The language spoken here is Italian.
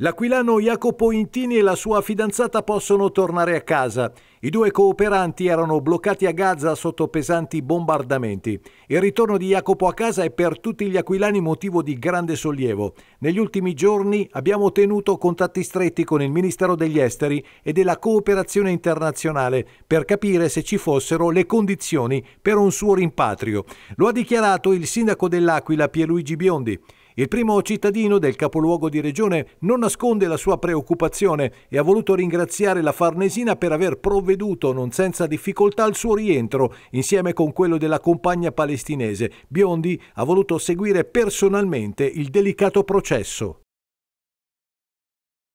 L'aquilano Jacopo Intini e la sua fidanzata possono tornare a casa. I due cooperanti erano bloccati a Gaza sotto pesanti bombardamenti. Il ritorno di Jacopo a casa è per tutti gli aquilani motivo di grande sollievo. Negli ultimi giorni abbiamo tenuto contatti stretti con il Ministero degli Esteri e della Cooperazione Internazionale per capire se ci fossero le condizioni per un suo rimpatrio. Lo ha dichiarato il sindaco dell'Aquila Pierluigi Biondi. Il primo cittadino del capoluogo di regione non nasconde la sua preoccupazione e ha voluto ringraziare la Farnesina per aver provveduto non senza difficoltà al suo rientro, insieme con quello della compagna palestinese. Biondi ha voluto seguire personalmente il delicato processo.